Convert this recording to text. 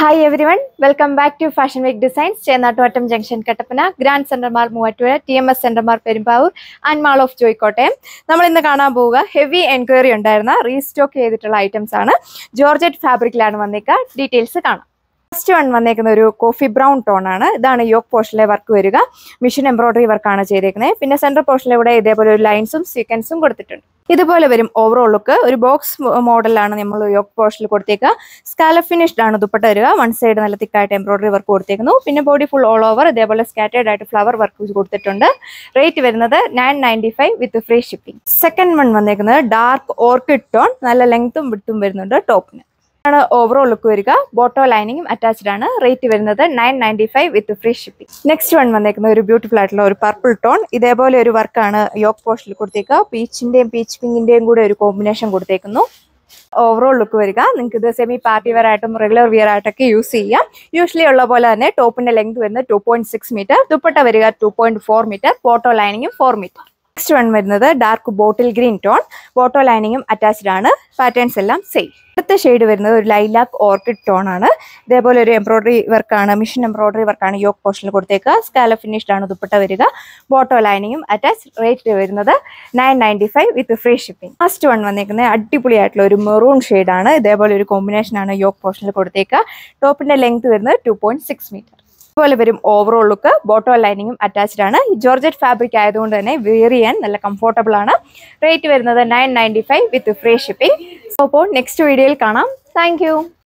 hi everyone welcome back to fashion week designs Chennattuvattam junction Kattappana grand centre Muvattupuzha T M S centre Perumbavoor and mall of ജോയിക്കോട്ടയം നമ്മൾ ഇന്ന് കാണാൻ പോവുക heavy enquiry ഉണ്ടായിരുന്ന restock ചെയ്തിട്ടുള്ള items ആണ് ജോർജറ്റ് ഫാബ്രിക്കിലാണ് വന്നേക്കുക ഡീറ്റെയിൽസ് കാണാം ഫസ്റ്റ് വൺ വന്നേക്കുന്ന ഒരു കോഫി ബ്രൗൺ ടോൺ ആണ് ഇതാണ് യോക്ക് പോർഷനിലെ വർക്ക് വരിക മിഷൻ എംബ്രോയിഡറി വർക്കാണ് ചെയ്തേക്കുന്നത് പിന്നെ സെൻട്രൽ പോർഷനിലൂടെ ഇതേപോലെ ഒരു ലൈൻസും സീക്വൻസും കൊടുത്തിട്ടുണ്ട് ഇതുപോലെ വരും ഓവറോൾ ലുക്ക് ഒരു ബോക്സ് മോഡലാണ് നമ്മൾ യോക്ക് പോർഷനിൽ കൊടുത്തേക്കുക സ്കാല ഫിനിഷ്ഡ് ആണ് ദുപ്പട്ട വരിക വൺ സൈഡ് നല്ല തിക്കായിട്ട് എംബ്രോയിഡറി വർക്ക് കൊടുത്തേക്കുന്നു പിന്നെ ബോഡി ഫുൾ ഓൾ ഓവർ ഇതേപോലെ സ്കാറ്റേഡ് ആയിട്ട് ഫ്ലവർ വർക്ക് കൊടുത്തിട്ടുണ്ട് റേറ്റ് വരുന്നത് nine ninety five with free shipping second one വന്നേക്കുന്നത് ഡാർക്ക് ഓർക്കിഡ് ടോൺ നല്ല ലെങ്ത്തും വിട്ടും വരുന്നുണ്ട് ടോപ്പിന് ആണ് ഓവറോൾ ലുക്ക് വരിക ബോട്ടോ ലൈനിങ്ങും അറ്റാച്ച്ഡ് ആണ് റേറ്റ് വരുന്നത് nine ninety five with free shipping next one വന്നേക്കുന്ന ഒരു ബ്യൂട്ടിഫുൾ ആയിട്ടുള്ള ഒരു പർപ്പിൾ ടോൺ ഇതേപോലെ ഒരു വർക്കാണ് യോക്ക് പോഷനിൽ കൊടുത്തേക്കുക പീച്ചിന്റെയും പീച്ച് പിങ്കിന്റെയും കൂടെ ഒരു കോമ്പിനേഷൻ കൊടുത്തേക്കുന്നു ഓവറോൾ ലുക്ക് വരിക നിങ്ങൾക്ക് ഇത് സെമി പാർട്ടി വെയർ ആയിട്ടും റെഗുലർ വെയർ ആയിട്ടൊക്കെ യൂസ് ചെയ്യാം യൂഷ്വലി ഉള്ള പോലെ തന്നെ ടോപ്പിന്റെ ലെങ്ത് വരുന്നത് ടു സിക്സ് മീറ്റർ ദുപ്പട്ട വരിക ടു ഫോർ മീറ്റർ ഫോട്ടോ ലൈനിങ്ങും ഫോർ മീറ്റർ നെക്സ്റ്റ് വൺ വരുന്നത് dark bottle green tone bottom ലൈനിങ്ങും അറ്റാച്ച്ഡ് ആണ് പാറ്റേൺസ് എല്ലാം സെയിം അടുത്ത ഷെയ്ഡ് വരുന്നത് ഒരു ലൈലാക്ക് ഓർക്കിഡ് ടോൺ ആണ് ഇതേപോലെ ഒരു എംബ്രോയിഡറി വർക്കാണ് മിഷൻ എംബ്രോയിഡറി വർക്കാണ് യോക്ക് പോർഷനിൽ കൊടുത്തേക്കുക സ്കാല ഫിനിഷ്ഡാണ് ദുപ്പട്ട വരിക ബോട്ടോ ലൈനിങ്ങും അറ്റാച്ച് റേറ്റ് വരുന്നത് nine ninety five with free shipping first one വന്നേക്കുന്നത് അടിപൊളിയായിട്ടുള്ള ഒരു മെറൂൺ ആണ് ഇതേപോലെ ഒരു കോമ്പിനേഷനാണ് യോക്ക് പോർഷനിൽ കൊടുത്തേക്കുക ടോപ്പിൻ്റെ ലെങ്ത് വരുന്നത് ടു മീറ്റർ പോലെ വരും ഓവറോൾ ലുക്ക് ബോട്ടോ ലൈനിങ്ങും അറ്റാച്ച്ഡ് ആണ് ജോർജറ്റ് ഫാബ്രിക് ആയതുകൊണ്ട് തന്നെ വെയർ ചെയ്യാൻ നല്ല കംഫോർട്ടബിൾ ആണ് റേറ്റ് വരുന്നത് നയൻ വിത്ത് ഫ്രീ ഷിപ്പിംഗ് അപ്പോൾ നെക്സ്റ്റ് വീഡിയോയിൽ കാണാം താങ്ക്